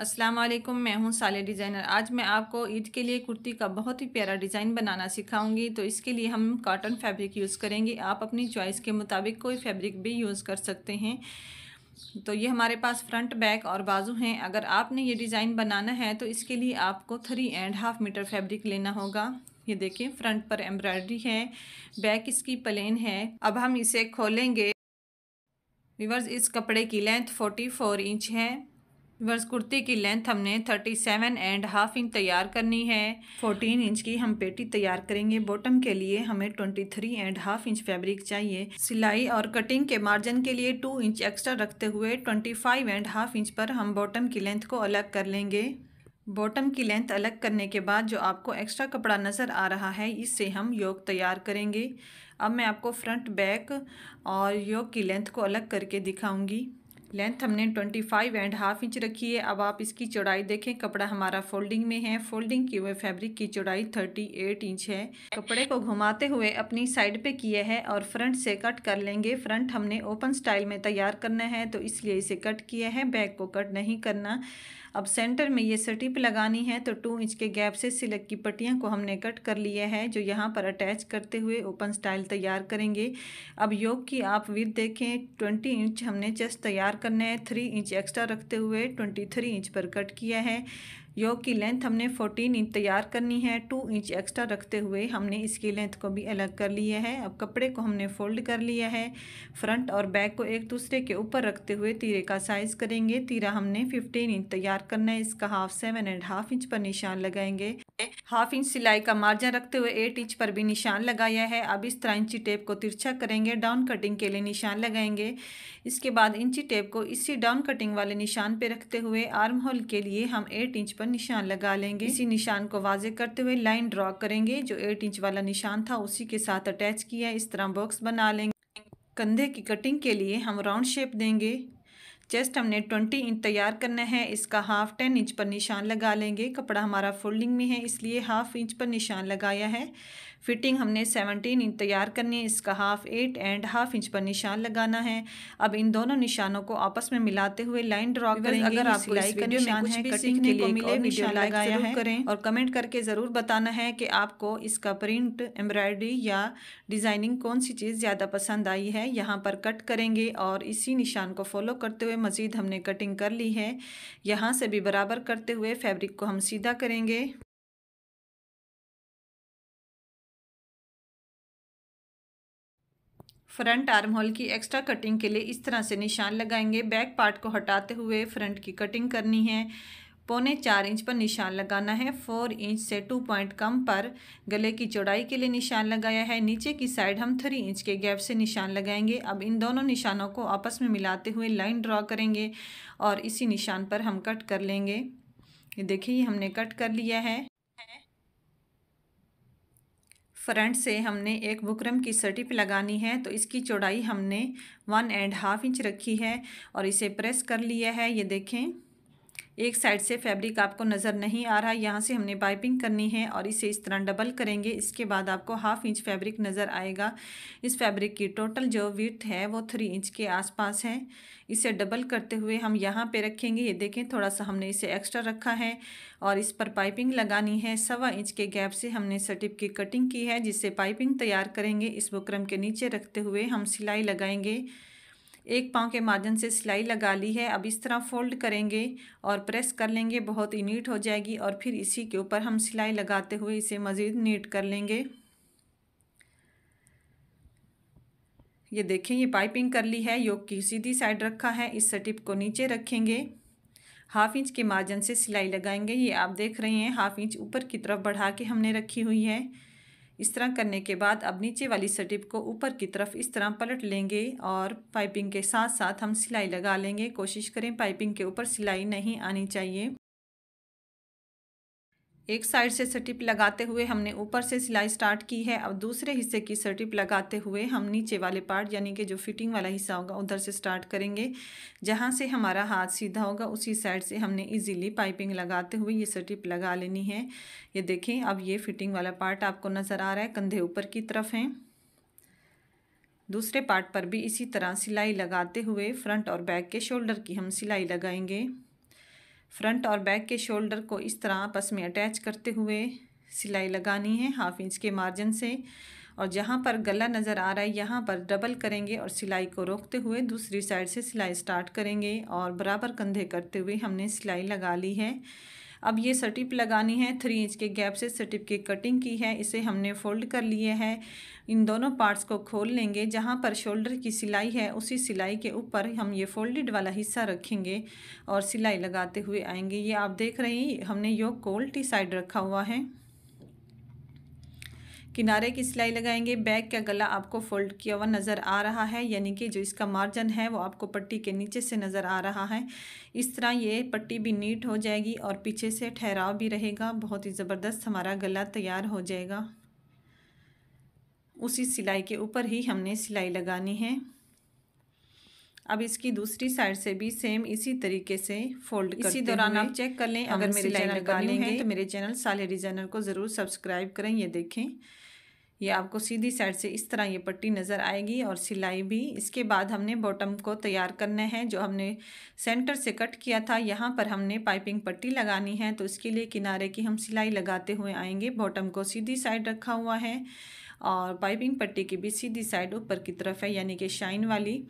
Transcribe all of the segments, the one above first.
अस्सलाम वालेकुम मैं हूँ साले डिज़ाइनर आज मैं आपको ईद के लिए कुर्ती का बहुत ही प्यारा डिज़ाइन बनाना सिखाऊंगी तो इसके लिए हम कॉटन फैब्रिक यूज़ करेंगे आप अपनी चॉइस के मुताबिक कोई फैब्रिक भी यूज़ कर सकते हैं तो ये हमारे पास फ्रंट बैक और बाजू हैं अगर आपने ये डिज़ाइन बनाना है तो इसके लिए आपको three and half metre fabric लेना होगा ये देखें फ्रंट पर एम्ब्रॉयडरी है बैक इसकी प्लेन है अब हम इसे खोलेंगे विवर्स इस कपड़े की लेंथ फोर्टी फोर इंच है वर्स कुर्ती की लेंथ हमने thirty seven and half inch तैयार करनी है फोर्टीन इंच की हम पेटी तैयार करेंगे बॉटम के लिए हमें twenty three and half inch fabric चाहिए सिलाई और कटिंग के मार्जिन के लिए टू इंच एक्स्ट्रा रखते हुए twenty five and half inch पर हम बॉटम की लेंथ को अलग कर लेंगे बॉटम की लेंथ अलग करने के बाद जो आपको एक्स्ट्रा कपड़ा नज़र आ रहा है इससे हम योग तैयार करेंगे अब मैं आपको फ्रंट बैक और योग की लेंथ को अलग करके दिखाऊँगी लेंथ हमने twenty five and half inch रखी है अब आप इसकी चौड़ाई देखें कपड़ा हमारा फोल्डिंग में है फोल्डिंग की हुए फैब्रिक की चौड़ाई थर्टी एट इंच है कपड़े को घुमाते हुए अपनी साइड पे किया है और फ्रंट से कट कर लेंगे फ्रंट हमने ओपन स्टाइल में तैयार करना है तो इसलिए इसे कट किया है बैक को कट नहीं करना अब सेंटर में ये सटीप लगानी है तो टू इंच के गैप से सिलक की पट्टियाँ को हमने कट कर लिए हैं जो यहाँ पर अटैच करते हुए ओपन स्टाइल तैयार करेंगे अब योग की आप विद देखें ट्वेंटी इंच हमने चेस्ट तैयार करना है थ्री इंच एक्स्ट्रा रखते हुए ट्वेंटी थ्री इंच पर कट किया है योग की लेंथ हमने 14 इंच तैयार करनी है 2 इंच एक्स्ट्रा रखते हुए हमने इसकी लेंथ को भी अलग कर लिया है अब कपड़े को हमने फोल्ड कर लिया है फ्रंट और बैक को एक दूसरे के ऊपर रखते हुए तीरे का साइज़ करेंगे तीरा हमने 15 इंच तैयार करना है इसका half seven and half inch पर निशान लगाएंगे हाफ इंच सिलाई का मार्जिन रखते हुए एट इंच पर भी निशान लगाया है अब इस तरह इंची टेप को तिरछा करेंगे डाउन कटिंग के लिए निशान लगाएंगे इसके बाद इंची टेप को इसी डाउन कटिंग वाले निशान पर रखते हुए आर्म होल के लिए हम एट इंच पर निशान लगा लेंगे इसी निशान को वाजे करते हुए लाइन ड्रॉ करेंगे जो एट इंच वाला निशान था उसी के साथ अटैच किया इस तरह बॉक्स बना लेंगे कंधे की कटिंग के लिए हम राउंड शेप देंगे चेस्ट हमने ट्वेंटी इंच तैयार करना है इसका हाफ टेन इंच पर निशान लगा लेंगे कपड़ा हमारा फोल्डिंग में है इसलिए हाफ इंच पर निशान लगाया है फिटिंग हमने सेवनटीन इंच तैयार करनी है इसका half eight and half inch पर निशान लगाना है अब इन दोनों निशानों को आपस में मिलाते हुए लाइन ड्रॉ करें अगर आप सिलाई मिले लगाया है करें और कमेंट करके ज़रूर बताना है कि आपको इसका प्रिंट एम्ब्रॉयडरी या डिज़ाइनिंग कौन सी चीज़ ज़्यादा पसंद आई है यहाँ पर कट करेंगे और इसी निशान को फॉलो करते हुए मज़ीद हमने कटिंग कर ली है यहाँ से भी बराबर करते हुए फैब्रिक को हम सीधा करेंगे फ्रंट आर्म होल की एक्स्ट्रा कटिंग के लिए इस तरह से निशान लगाएंगे बैक पार्ट को हटाते हुए फ्रंट की कटिंग करनी है पौने चार इंच पर निशान लगाना है फोर इंच से टू पॉइंट कम पर गले की चौड़ाई के लिए निशान लगाया है नीचे की साइड हम थ्री इंच के गैप से निशान लगाएंगे अब इन दोनों निशानों को आपस में मिलाते हुए लाइन ड्रॉ करेंगे और इसी निशान पर हम कट कर लेंगे ये देखिए हमने कट कर लिया है फ्रंट से हमने एक बुकरम की सर्टिप लगानी है तो इसकी चौड़ाई हमने वन एंड हाफ इंच रखी है और इसे प्रेस कर लिया है ये देखें एक साइड से फैब्रिक आपको नज़र नहीं आ रहा यहाँ से हमने पाइपिंग करनी है और इसे इस तरह डबल करेंगे इसके बाद आपको हाफ इंच फैब्रिक नज़र आएगा इस फैब्रिक की टोटल जो विथ है वो थ्री इंच के आसपास है इसे डबल करते हुए हम यहाँ पे रखेंगे ये देखें थोड़ा सा हमने इसे एक्स्ट्रा रखा है और इस पर पाइपिंग लगानी है सवा इंच के गैप से हमने सटिप की कटिंग की है जिससे पाइपिंग तैयार करेंगे इस बुकरम के नीचे रखते हुए हम सिलाई लगाएंगे एक पाँव के माध्यम से सिलाई लगा ली है अब इस तरह फोल्ड करेंगे और प्रेस कर लेंगे बहुत ही नीट हो जाएगी और फिर इसी के ऊपर हम सिलाई लगाते हुए इसे मज़ीद नीट कर लेंगे ये देखें ये पाइपिंग कर ली है योग की सीधी साइड रखा है इस सटिप को नीचे रखेंगे हाफ इंच के मार्जन से सिलाई लगाएंगे ये आप देख रहे हैं हाफ इंच ऊपर की तरफ बढ़ा के हमने रखी हुई है इस तरह करने के बाद अब नीचे वाली सटिप को ऊपर की तरफ इस तरह पलट लेंगे और पाइपिंग के साथ साथ हम सिलाई लगा लेंगे कोशिश करें पाइपिंग के ऊपर सिलाई नहीं आनी चाहिए एक साइड से स्टिप लगाते हुए हमने ऊपर से सिलाई स्टार्ट की है अब दूसरे हिस्से की स्टिप लगाते हुए हम नीचे वाले पार्ट यानी कि जो फिटिंग वाला हिस्सा होगा उधर से स्टार्ट करेंगे जहाँ से हमारा हाथ सीधा होगा उसी साइड से हमने इजीली पाइपिंग लगाते हुए ये स्टिप लगा लेनी है ये देखें अब ये फिटिंग वाला पार्ट आपको नज़र आ रहा है कंधे ऊपर की तरफ हैं दूसरे पार्ट पर भी इसी तरह सिलाई लगाते हुए फ्रंट और बैक के शोल्डर की हम सिलाई लगाएंगे फ्रंट और बैक के शोल्डर को इस तरह आपस में अटैच करते हुए सिलाई लगानी है हाफ इंच के मार्जिन से और जहाँ पर गला नज़र आ रहा है यहाँ पर डबल करेंगे और सिलाई को रोकते हुए दूसरी साइड से सिलाई स्टार्ट करेंगे और बराबर कंधे करते हुए हमने सिलाई लगा ली है अब ये सटिप लगानी है थ्री इंच के गैप से सटिप की कटिंग की है इसे हमने फोल्ड कर लिए है इन दोनों पार्ट्स को खोल लेंगे जहाँ पर शोल्डर की सिलाई है उसी सिलाई के ऊपर हम ये फोल्डेड वाला हिस्सा रखेंगे और सिलाई लगाते हुए आएंगे ये आप देख रहे हैं हमने योग को उल्टी साइड रखा हुआ है किनारे की सिलाई लगाएंगे बैग का गला आपको फोल्ड किया हुआ नज़र आ रहा है यानी कि जो इसका मार्जिन है वो आपको पट्टी के नीचे से नज़र आ रहा है इस तरह ये पट्टी भी नीट हो जाएगी और पीछे से ठहराव भी रहेगा बहुत ही ज़बरदस्त हमारा गला तैयार हो जाएगा उसी सिलाई के ऊपर ही हमने सिलाई लगानी है अब इसकी दूसरी साइड से भी सेम इसी तरीके से फोल्ड इसी दौरान आप चेक कर लें अगर मेरे चैनल का नहीं है तो मेरे चैनल साले डिज़ाइनर को ज़रूर सब्सक्राइब करें ये देखें ये आपको सीधी साइड से इस तरह ये पट्टी नज़र आएगी और सिलाई भी इसके बाद हमने बॉटम को तैयार करना है जो हमने सेंटर से कट किया था यहाँ पर हमने पाइपिंग पट्टी लगानी है तो इसके लिए किनारे की हम सिलाई लगाते हुए आएंगे बॉटम को सीधी साइड रखा हुआ है और पाइपिंग पट्टी की भी सीधी साइड ऊपर की तरफ है यानी कि शाइन वाली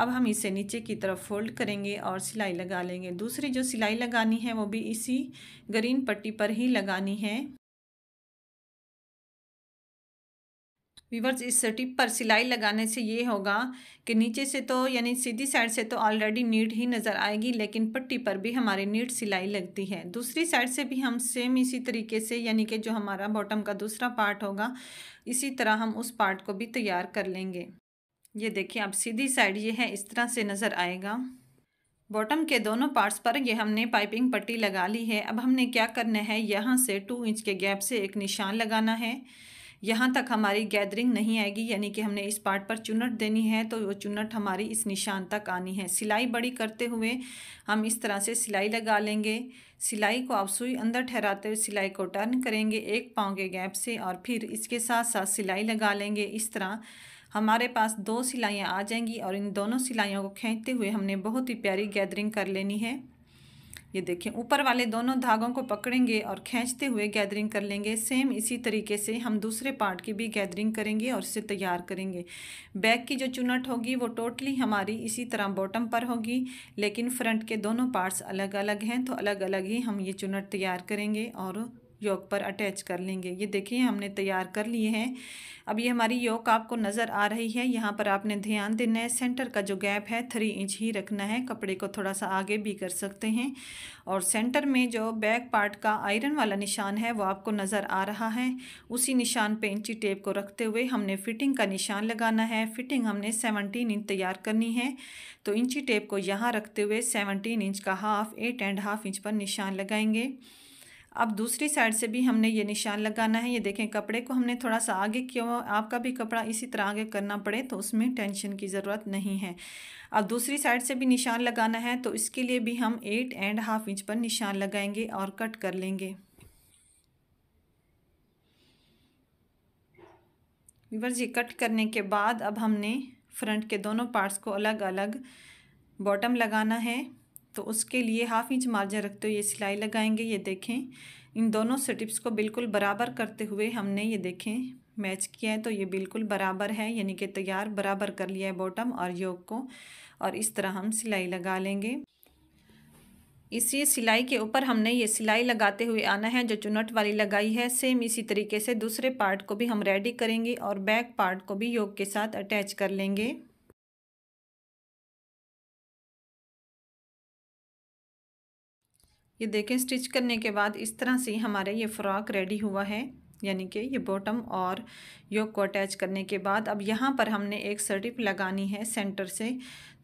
अब हम इसे नीचे की तरफ फोल्ड करेंगे और सिलाई लगा लेंगे दूसरी जो सिलाई लगानी है वो भी इसी ग्रीन पट्टी पर ही लगानी है वीवर्स इस टिप पर सिलाई लगाने से ये होगा कि नीचे से तो यानी सीधी साइड से तो ऑलरेडी नीट ही नज़र आएगी लेकिन पट्टी पर भी हमारी नीट सिलाई लगती है दूसरी साइड से भी हम सेम इसी तरीके से यानी कि जो हमारा बॉटम का दूसरा पार्ट होगा इसी तरह हम उस पार्ट को भी तैयार कर लेंगे ये देखिए आप सीधी साइड ये है इस तरह से नज़र आएगा बॉटम के दोनों पार्ट्स पर ये हमने पाइपिंग पट्टी लगा ली है अब हमने क्या करना है यहाँ से टू इंच के गैप से एक निशान लगाना है यहाँ तक हमारी गैदरिंग नहीं आएगी यानी कि हमने इस पार्ट पर चुनट देनी है तो वो चुनट हमारी इस निशान तक आनी है सिलाई बड़ी करते हुए हम इस तरह से सिलाई लगा लेंगे सिलाई को आप सुई अंदर ठहराते हुए सिलाई को टर्न करेंगे एक पाँव के गैप से और फिर इसके साथ साथ सिलाई लगा लेंगे इस तरह हमारे पास दो सिलाइयाँ आ जाएंगी और इन दोनों सिलाइयों को खींचते हुए हमने बहुत ही प्यारी गैदरिंग कर लेनी है ये देखें ऊपर वाले दोनों धागों को पकड़ेंगे और खींचते हुए गैदरिंग कर लेंगे सेम इसी तरीके से हम दूसरे पार्ट की भी गैदरिंग करेंगे और इसे तैयार करेंगे बैक की जो चुनट होगी वो टोटली हमारी इसी तरह बॉटम पर होगी लेकिन फ्रंट के दोनों पार्ट्स अलग अलग हैं तो अलग अलग ही हम ये चुनट तैयार करेंगे और योग पर अटैच कर लेंगे ये देखिए हमने तैयार कर लिए हैं अब ये हमारी योग आपको नज़र आ रही है यहाँ पर आपने ध्यान देना है सेंटर का जो गैप है थ्री इंच ही रखना है कपड़े को थोड़ा सा आगे भी कर सकते हैं और सेंटर में जो बैक पार्ट का आयरन वाला निशान है वो आपको नज़र आ रहा है उसी निशान पर इंची टेप को रखते हुए हमने फिटिंग का निशान लगाना है फिटिंग हमने सेवनटीन इंच तैयार करनी है तो इंची टेप को यहाँ रखते हुए सेवनटीन इंच का half eight and half inch पर निशान लगाएंगे अब दूसरी साइड से भी हमने ये निशान लगाना है ये देखें कपड़े को हमने थोड़ा सा आगे क्यों आपका भी कपड़ा इसी तरह आगे करना पड़े तो उसमें टेंशन की ज़रूरत नहीं है अब दूसरी साइड से भी निशान लगाना है तो इसके लिए भी हम एट एंड हाफ इंच पर निशान लगाएंगे और कट कर लेंगे विवर जी कट करने के बाद अब हमने फ्रंट के दोनों पार्ट्स को अलग अलग बॉटम लगाना है तो उसके लिए हाफ इंच मार्जिन रखते हुए ये सिलाई लगाएंगे ये देखें इन दोनों स्टिप्स को बिल्कुल बराबर करते हुए हमने ये देखें मैच किया है तो ये बिल्कुल बराबर है यानी कि तैयार बराबर कर लिया है बॉटम और योग को और इस तरह हम सिलाई लगा लेंगे इसी सिलाई के ऊपर हमने ये सिलाई लगाते हुए आना है जो चुनट वाली लगाई है सेम इसी तरीके से दूसरे पार्ट को भी हम रेडी करेंगे और बैक पार्ट को भी योग के साथ अटैच कर लेंगे ये देखें स्टिच करने के बाद इस तरह से हमारे ये फ़्रॉक रेडी हुआ है यानी कि ये बॉटम और योग को अटैच करने के बाद अब यहाँ पर हमने एक सर्टिप लगानी है सेंटर से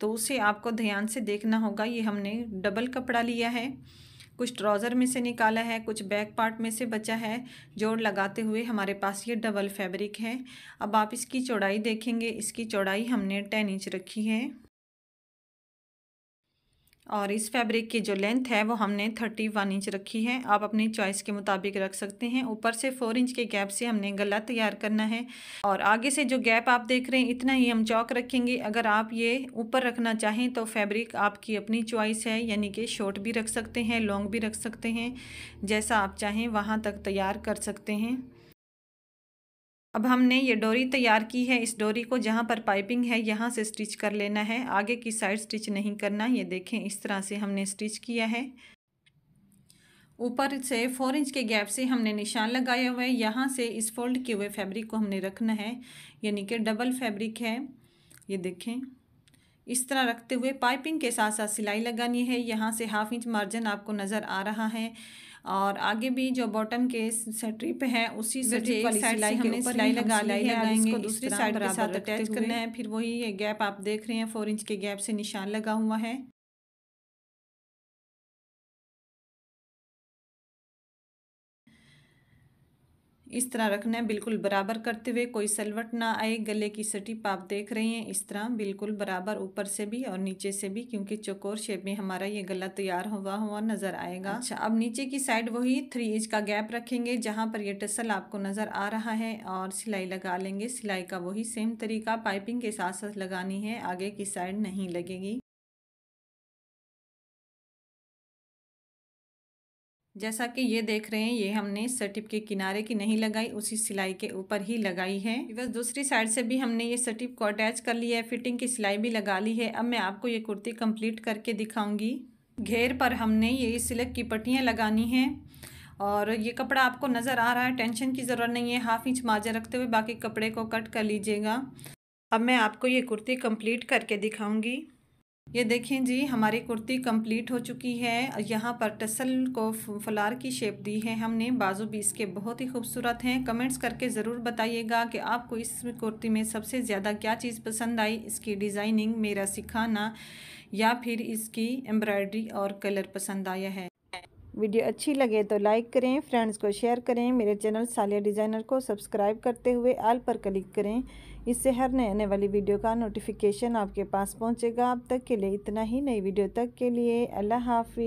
तो उसे आपको ध्यान से देखना होगा ये हमने डबल कपड़ा लिया है कुछ ट्राउज़र में से निकाला है कुछ बैक पार्ट में से बचा है जोड़ लगाते हुए हमारे पास ये डबल फैब्रिक है अब आप इसकी चौड़ाई देखेंगे इसकी चौड़ाई हमने टेन इंच रखी है और इस फैब्रिक की जो लेंथ है वो हमने थर्टी वन इंच रखी है आप अपनी चॉइस के मुताबिक रख सकते हैं ऊपर से फोर इंच के गैप से हमने गला तैयार करना है और आगे से जो गैप आप देख रहे हैं इतना ही हम चौक रखेंगे अगर आप ये ऊपर रखना चाहें तो फैब्रिक आपकी अपनी चॉइस है यानी कि शॉर्ट भी रख सकते हैं लॉन्ग भी रख सकते हैं जैसा आप चाहें वहाँ तक तैयार कर सकते हैं अब हमने ये डोरी तैयार की है इस डोरी को जहाँ पर पाइपिंग है यहाँ से स्टिच कर लेना है आगे की साइड स्टिच नहीं करना ये देखें इस तरह से हमने स्टिच किया है ऊपर से फोर इंच के गैप से हमने निशान लगाए हुए हैं यहाँ से इस फोल्ड किए हुए फैब्रिक को हमने रखना है यानी कि डबल फैब्रिक है ये देखें इस तरह रखते हुए पाइपिंग के साथ साथ सिलाई लगानी है यहाँ से हाफ इंच मार्जिन आपको नज़र आ रहा है और आगे भी जो बॉटम के स्ट्रिप है उसी स्ट्रिप वाली सिलाई हमने सिलाई लगा ली है इसको दूसरी साइड के साथ अटैच करना है फिर वही गैप आप देख रहे हैं फोर इंच के गैप से निशान लगा हुआ है इस तरह रखना है बिल्कुल बराबर करते हुए कोई सलवट ना आए गले की सटीप आप देख रही हैं इस तरह बिल्कुल बराबर ऊपर से भी और नीचे से भी क्योंकि चकोर शेप में हमारा ये गला तैयार हुआ हुआ नज़र आएगा अच्छा अब नीचे की साइड वही थ्री इंच का गैप रखेंगे जहाँ पर ये टसल आपको नज़र आ रहा है और सिलाई लगा लेंगे सिलाई का वही सेम तरीका पाइपिंग के साथ साथ लगानी है आगे की साइड नहीं लगेगी जैसा कि ये देख रहे हैं ये हमने सटिप के किनारे की नहीं लगाई उसी सिलाई के ऊपर ही लगाई है बस दूसरी साइड से भी हमने ये सटिप को अटैच कर लिया है फिटिंग की सिलाई भी लगा ली है अब मैं आपको ये कुर्ती कंप्लीट करके दिखाऊंगी घेर पर हमने ये सिलक की पट्टियाँ लगानी हैं और ये कपड़ा आपको नज़र आ रहा है टेंशन की ज़रूरत नहीं है हाफ इंच माजे रखते हुए बाकी कपड़े को कट कर लीजिएगा अब मैं आपको ये कुर्ती कम्प्लीट करके दिखाऊँगी ये देखें जी हमारी कुर्ती कंप्लीट हो चुकी है यहाँ पर टसल को फलार की शेप दी है हमने बाजू भी इसके बहुत ही खूबसूरत हैं कमेंट्स करके ज़रूर बताइएगा कि आपको इस कुर्ती में सबसे ज़्यादा क्या चीज़ पसंद आई इसकी डिज़ाइनिंग मेरा सिखाना या फिर इसकी एम्ब्रॉयडरी और कलर पसंद आया है वीडियो अच्छी लगे तो लाइक करें फ्रेंड्स को शेयर करें मेरे चैनल सालिया डिज़ाइनर को सब्सक्राइब करते हुए आल पर क्लिक करें इससे हर नए आने वाली वीडियो का नोटिफिकेशन आपके पास पहुंचेगा अब तक के लिए इतना ही नई वीडियो तक के लिए अल्लाह हाफिज़